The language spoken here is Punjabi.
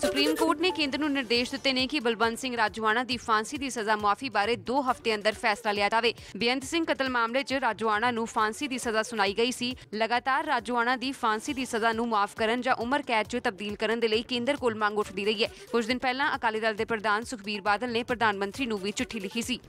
ਸੁਪਰੀਮ ਕੋਰਟ ਨੇ ਕੇਂਦਰ ਨੂੰ ਨਿਰਦੇਸ਼ ਦਿੱਤੇ ਨੇ ਕਿ ਬਲਬੰਤ ਸਿੰਘ ਰਾਜਵਾਨਾ ਦੀ ਫਾਂਸੀ ਦੀ ਸਜ਼ਾ ਮਾਫੀ ਬਾਰੇ 2 ਹਫ਼ਤੇ ਅੰਦਰ ਫੈਸਲਾ ਲਿਆ ਜਾਵੇ ਬੇਅੰਤ ਸਿੰਘ ਕਤਲ ਮਾਮਲੇ 'ਚ ਰਾਜਵਾਨਾ ਨੂੰ ਫਾਂਸੀ ਦੀ ਸਜ਼ਾ ਸੁਣਾਈ ਗਈ ਸੀ ਲਗਾਤਾਰ ਰਾਜਵਾਨਾ ਦੀ ਫਾਂਸੀ ਦੀ ਸਜ਼ਾ ਨੂੰ ਮਾਫ ਕਰਨ ਜਾਂ ਉਮਰ ਕੈਦ 'ਚ ਤਬਦੀਲ ਕਰਨ ਦੇ ਲਈ ਕੇਂਦਰ ਕੋਲ ਮੰਗ ਉੱਠਦੀ ਰਹੀ ਹੈ ਕੁਝ ਦਿਨ ਪਹਿਲਾਂ ਅਕਾਲੀ ਦਲ ਦੇ ਪ੍ਰਧਾਨ ਸੁਖਬੀਰ ਬਾਦਲ ਨੇ ਪ੍ਰਧਾਨ ਮੰਤਰੀ ਨੂੰ ਵੀ ਚਿੱਠੀ ਲਿਖੀ ਸੀ